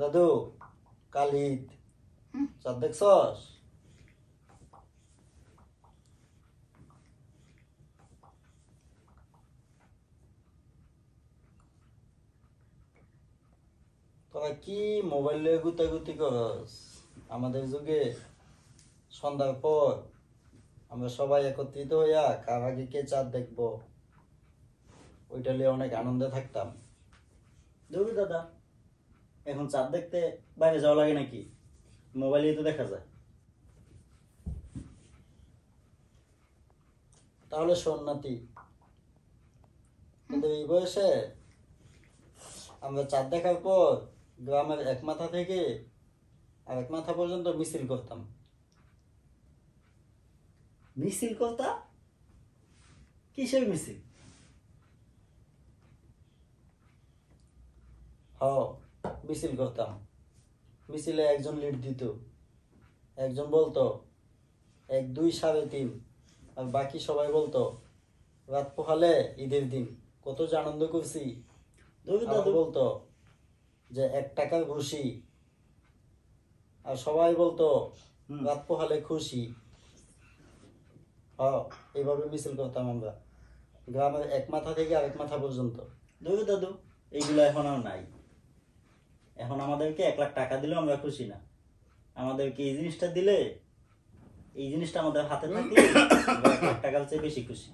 দাদু কালিদ ঈদ চাঁদ দেখছস তোরা কি মোবাইল নিয়ে গুতি করস আমাদের যুগে সন্ধ্যার পর আমরা সবাই একত্রিত হইয়া কার আগে কে চাঁদ দেখব ওইটা নিয়ে অনেক আনন্দে থাকতাম দেখবি দাদা এখন চাঁদ দেখতে বাইরে যাওয়া লাগে নাকি মোবাইলে তো দেখা যায় তাহলে শোন নাতি কিন্তু এই বয়সে আমরা চাঁদ দেখার পর গ্রামের এক মাথা থেকে আর এক মাথা পর্যন্ত মিছিল করতাম মিছিল করতা কিসের মিছিল হ্যাঁ মিছিল করতাম মিছিলে একজন লিড দিত একজন বলতো এক দুই সাড়ে তিন আর বাকি সবাই বলতো রাত পোহালে ঈদের দিন কত যে আনন্দ করছি বলতো যে এক টাকার ঘুষি আর সবাই বলতো রাত পোহালে খুশি হ হ্যাঁ, এইভাবে মিছিল করতাম আমরা গ্রামের এক মাথা থেকে আরেক মাথা পর্যন্ত দেখো দাদু এইগুলো এখন আর নাই এখন আমাদেরকে এক লাখ টাকা দিলেও আমরা খুশি না আমাদেরকে এই জিনিসটা দিলে এই জিনিসটা আমাদের হাতে থাকলে এক লাখ টাকার চেয়ে বেশি খুশি